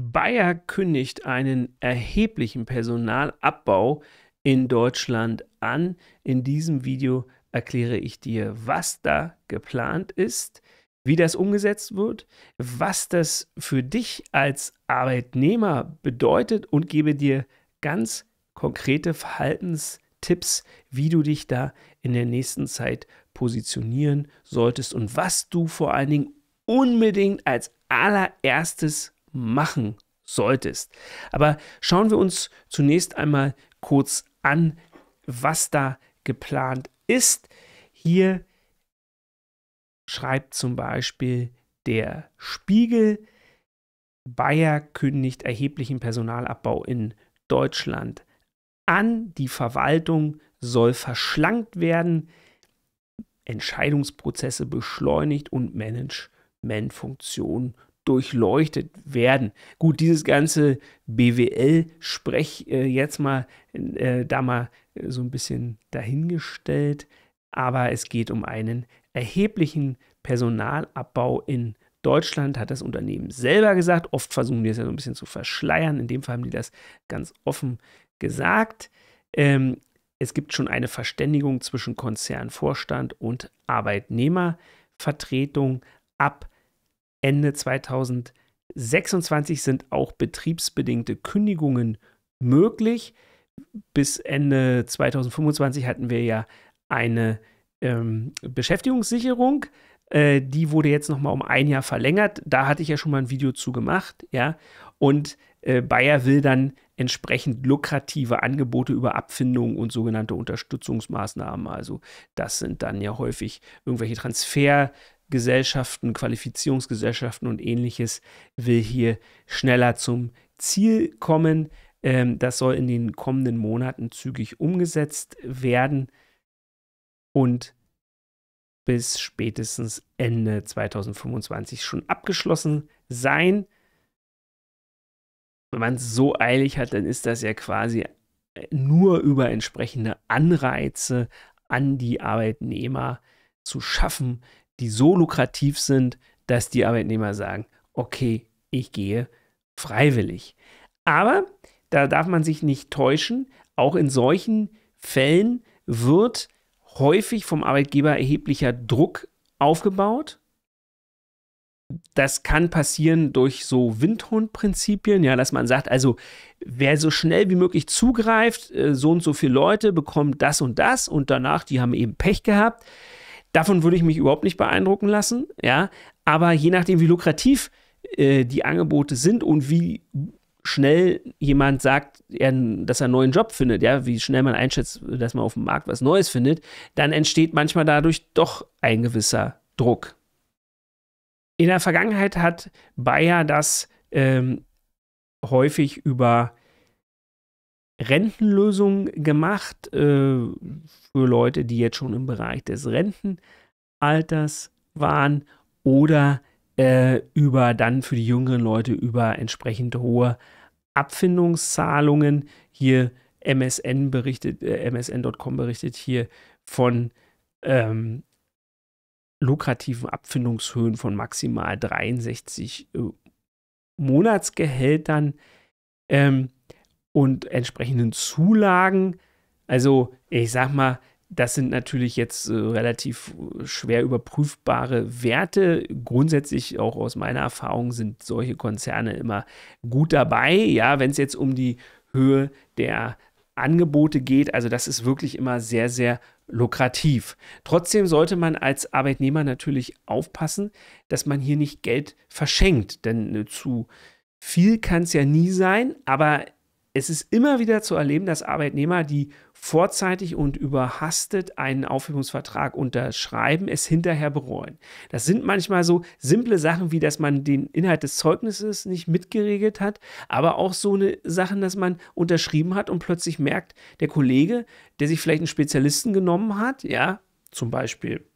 Bayer kündigt einen erheblichen Personalabbau in Deutschland an. In diesem Video erkläre ich dir, was da geplant ist, wie das umgesetzt wird, was das für dich als Arbeitnehmer bedeutet und gebe dir ganz konkrete Verhaltenstipps, wie du dich da in der nächsten Zeit positionieren solltest und was du vor allen Dingen unbedingt als allererstes machen solltest. Aber schauen wir uns zunächst einmal kurz an, was da geplant ist. Hier schreibt zum Beispiel der Spiegel, Bayer kündigt erheblichen Personalabbau in Deutschland an, die Verwaltung soll verschlankt werden, Entscheidungsprozesse beschleunigt und Managementfunktionen durchleuchtet werden. Gut, dieses ganze BWL-Sprech äh, jetzt mal, äh, da mal äh, so ein bisschen dahingestellt, aber es geht um einen erheblichen Personalabbau in Deutschland, hat das Unternehmen selber gesagt. Oft versuchen die es ja so ein bisschen zu verschleiern, in dem Fall haben die das ganz offen gesagt. Ähm, es gibt schon eine Verständigung zwischen Konzernvorstand und Arbeitnehmervertretung ab Ende 2026 sind auch betriebsbedingte Kündigungen möglich. Bis Ende 2025 hatten wir ja eine ähm, Beschäftigungssicherung. Äh, die wurde jetzt nochmal um ein Jahr verlängert. Da hatte ich ja schon mal ein Video zu gemacht, ja. Und äh, Bayer will dann entsprechend lukrative Angebote über Abfindungen und sogenannte Unterstützungsmaßnahmen. Also das sind dann ja häufig irgendwelche Transfer. Gesellschaften, Qualifizierungsgesellschaften und ähnliches will hier schneller zum Ziel kommen. Ähm, das soll in den kommenden Monaten zügig umgesetzt werden und bis spätestens Ende 2025 schon abgeschlossen sein. Wenn man es so eilig hat, dann ist das ja quasi äh, nur über entsprechende Anreize an die Arbeitnehmer zu schaffen, die so lukrativ sind, dass die Arbeitnehmer sagen, okay, ich gehe freiwillig. Aber da darf man sich nicht täuschen, auch in solchen Fällen wird häufig vom Arbeitgeber erheblicher Druck aufgebaut. Das kann passieren durch so Windhundprinzipien, ja, dass man sagt, also wer so schnell wie möglich zugreift, äh, so und so viele Leute bekommen das und das und danach, die haben eben Pech gehabt. Davon würde ich mich überhaupt nicht beeindrucken lassen, ja. Aber je nachdem, wie lukrativ äh, die Angebote sind und wie schnell jemand sagt, er, dass er einen neuen Job findet, ja, wie schnell man einschätzt, dass man auf dem Markt was Neues findet, dann entsteht manchmal dadurch doch ein gewisser Druck. In der Vergangenheit hat Bayer das ähm, häufig über Rentenlösung gemacht äh, für Leute, die jetzt schon im Bereich des Rentenalters waren oder äh, über dann für die jüngeren Leute über entsprechend hohe Abfindungszahlungen. Hier MSN berichtet, äh, MSN.com berichtet hier von ähm, lukrativen Abfindungshöhen von maximal 63 äh, Monatsgehältern. Ähm, und entsprechenden Zulagen. Also, ich sag mal, das sind natürlich jetzt äh, relativ äh, schwer überprüfbare Werte. Grundsätzlich, auch aus meiner Erfahrung, sind solche Konzerne immer gut dabei. Ja, wenn es jetzt um die Höhe der Angebote geht, also das ist wirklich immer sehr, sehr lukrativ. Trotzdem sollte man als Arbeitnehmer natürlich aufpassen, dass man hier nicht Geld verschenkt, denn äh, zu viel kann es ja nie sein, aber es ist immer wieder zu erleben, dass Arbeitnehmer, die vorzeitig und überhastet einen Aufhebungsvertrag unterschreiben, es hinterher bereuen. Das sind manchmal so simple Sachen, wie dass man den Inhalt des Zeugnisses nicht mitgeregelt hat, aber auch so eine Sachen, dass man unterschrieben hat und plötzlich merkt, der Kollege, der sich vielleicht einen Spezialisten genommen hat, ja, zum Beispiel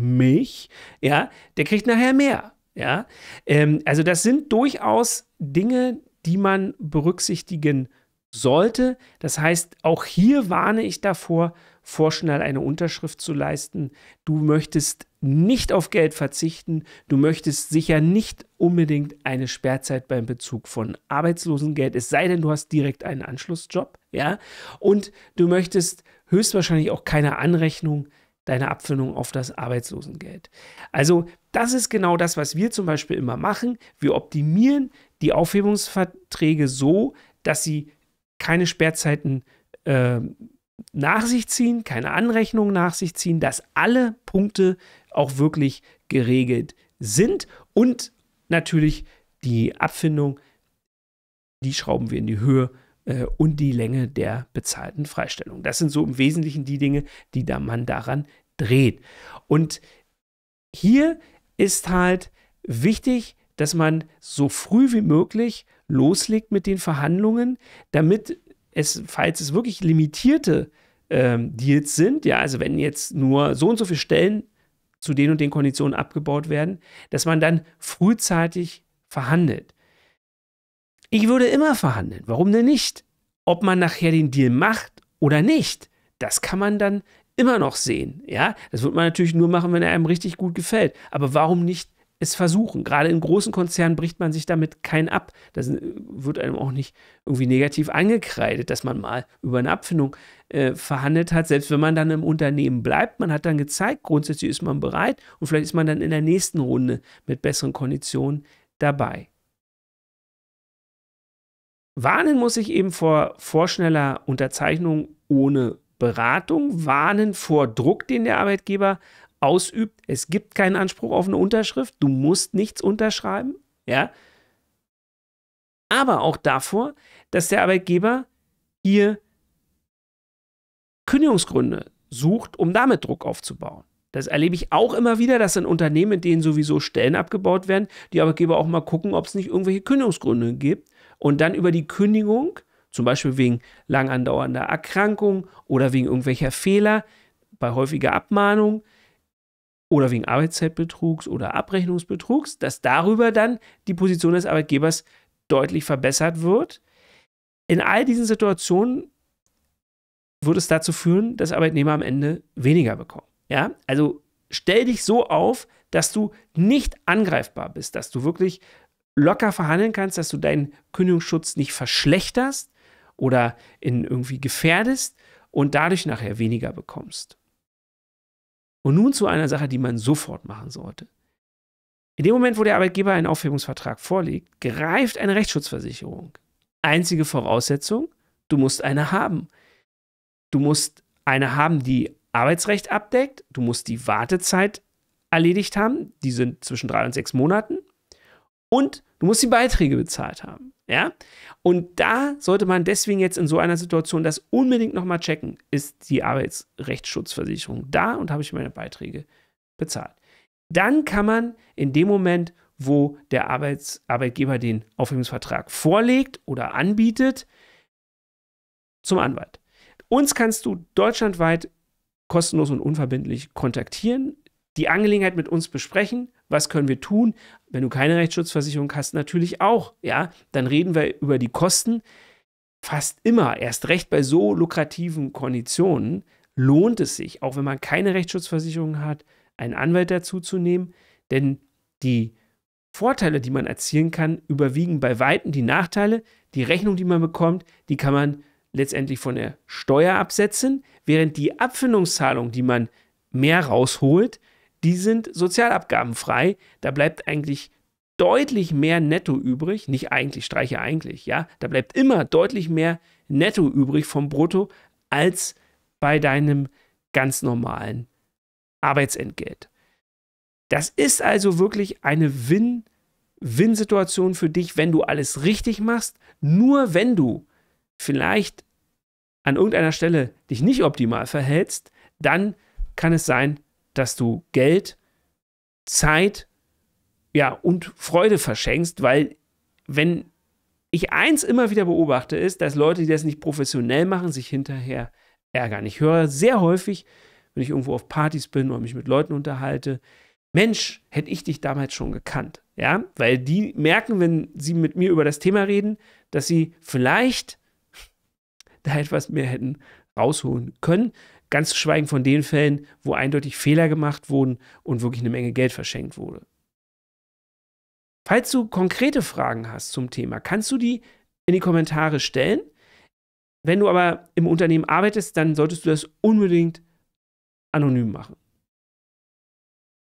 mich, ja, der kriegt nachher mehr. Ja, ähm, also das sind durchaus Dinge, die man berücksichtigen sollte. Das heißt, auch hier warne ich davor, vorschnell eine Unterschrift zu leisten. Du möchtest nicht auf Geld verzichten. Du möchtest sicher nicht unbedingt eine Sperrzeit beim Bezug von Arbeitslosengeld, es sei denn, du hast direkt einen Anschlussjob. Ja? Und du möchtest höchstwahrscheinlich auch keine Anrechnung deiner Abfindung auf das Arbeitslosengeld. Also das ist genau das, was wir zum Beispiel immer machen. Wir optimieren die Aufhebungsverträge so, dass sie keine Sperrzeiten äh, nach sich ziehen, keine Anrechnungen nach sich ziehen, dass alle Punkte auch wirklich geregelt sind und natürlich die Abfindung, die schrauben wir in die Höhe äh, und die Länge der bezahlten Freistellung. Das sind so im Wesentlichen die Dinge, die da man daran dreht. Und hier ist halt wichtig, dass man so früh wie möglich loslegt mit den Verhandlungen, damit es, falls es wirklich limitierte ähm, Deals sind, ja, also wenn jetzt nur so und so viele Stellen zu den und den Konditionen abgebaut werden, dass man dann frühzeitig verhandelt. Ich würde immer verhandeln. Warum denn nicht? Ob man nachher den Deal macht oder nicht, das kann man dann immer noch sehen. Ja, das wird man natürlich nur machen, wenn er einem richtig gut gefällt. Aber warum nicht es versuchen. Gerade in großen Konzernen bricht man sich damit keinen ab. Das wird einem auch nicht irgendwie negativ angekreidet, dass man mal über eine Abfindung äh, verhandelt hat. Selbst wenn man dann im Unternehmen bleibt, man hat dann gezeigt, grundsätzlich ist man bereit und vielleicht ist man dann in der nächsten Runde mit besseren Konditionen dabei. Warnen muss ich eben vor vorschneller Unterzeichnung ohne Beratung, warnen vor Druck, den der Arbeitgeber ausübt. Es gibt keinen Anspruch auf eine Unterschrift. Du musst nichts unterschreiben. Ja. Aber auch davor, dass der Arbeitgeber hier Kündigungsgründe sucht, um damit Druck aufzubauen. Das erlebe ich auch immer wieder, dass in Unternehmen, in denen sowieso Stellen abgebaut werden, die Arbeitgeber auch mal gucken, ob es nicht irgendwelche Kündigungsgründe gibt und dann über die Kündigung, zum Beispiel wegen lang andauernder Erkrankung oder wegen irgendwelcher Fehler, bei häufiger Abmahnung, oder wegen Arbeitszeitbetrugs oder Abrechnungsbetrugs, dass darüber dann die Position des Arbeitgebers deutlich verbessert wird. In all diesen Situationen wird es dazu führen, dass Arbeitnehmer am Ende weniger bekommen. Ja, also stell dich so auf, dass du nicht angreifbar bist, dass du wirklich locker verhandeln kannst, dass du deinen Kündigungsschutz nicht verschlechterst oder in irgendwie gefährdest und dadurch nachher weniger bekommst. Und nun zu einer Sache, die man sofort machen sollte. In dem Moment, wo der Arbeitgeber einen Aufhebungsvertrag vorlegt, greift eine Rechtsschutzversicherung. Einzige Voraussetzung, du musst eine haben. Du musst eine haben, die Arbeitsrecht abdeckt, du musst die Wartezeit erledigt haben, die sind zwischen drei und sechs Monaten, und du musst die Beiträge bezahlt haben. Ja? Und da sollte man deswegen jetzt in so einer Situation das unbedingt nochmal checken, ist die Arbeitsrechtsschutzversicherung da und habe ich meine Beiträge bezahlt. Dann kann man in dem Moment, wo der Arbeits Arbeitgeber den Aufhebungsvertrag vorlegt oder anbietet, zum Anwalt. Uns kannst du deutschlandweit kostenlos und unverbindlich kontaktieren die Angelegenheit mit uns besprechen. Was können wir tun? Wenn du keine Rechtsschutzversicherung hast, natürlich auch. Ja, dann reden wir über die Kosten. Fast immer, erst recht bei so lukrativen Konditionen, lohnt es sich, auch wenn man keine Rechtsschutzversicherung hat, einen Anwalt dazu zu nehmen, denn die Vorteile, die man erzielen kann, überwiegen bei weitem die Nachteile. Die Rechnung, die man bekommt, die kann man letztendlich von der Steuer absetzen, während die Abfindungszahlung, die man mehr rausholt, die sind sozialabgabenfrei. Da bleibt eigentlich deutlich mehr Netto übrig. Nicht eigentlich, streiche eigentlich, ja. Da bleibt immer deutlich mehr Netto übrig vom Brutto als bei deinem ganz normalen Arbeitsentgelt. Das ist also wirklich eine Win- Win-Situation für dich, wenn du alles richtig machst. Nur wenn du vielleicht an irgendeiner Stelle dich nicht optimal verhältst, dann kann es sein, dass du Geld, Zeit, ja, und Freude verschenkst, weil wenn ich eins immer wieder beobachte, ist, dass Leute, die das nicht professionell machen, sich hinterher ärgern. Ich höre sehr häufig, wenn ich irgendwo auf Partys bin oder mich mit Leuten unterhalte, Mensch, hätte ich dich damals schon gekannt. Ja, weil die merken, wenn sie mit mir über das Thema reden, dass sie vielleicht da etwas mehr hätten rausholen können. Ganz zu schweigen von den Fällen, wo eindeutig Fehler gemacht wurden und wirklich eine Menge Geld verschenkt wurde. Falls du konkrete Fragen hast zum Thema, kannst du die in die Kommentare stellen. Wenn du aber im Unternehmen arbeitest, dann solltest du das unbedingt anonym machen.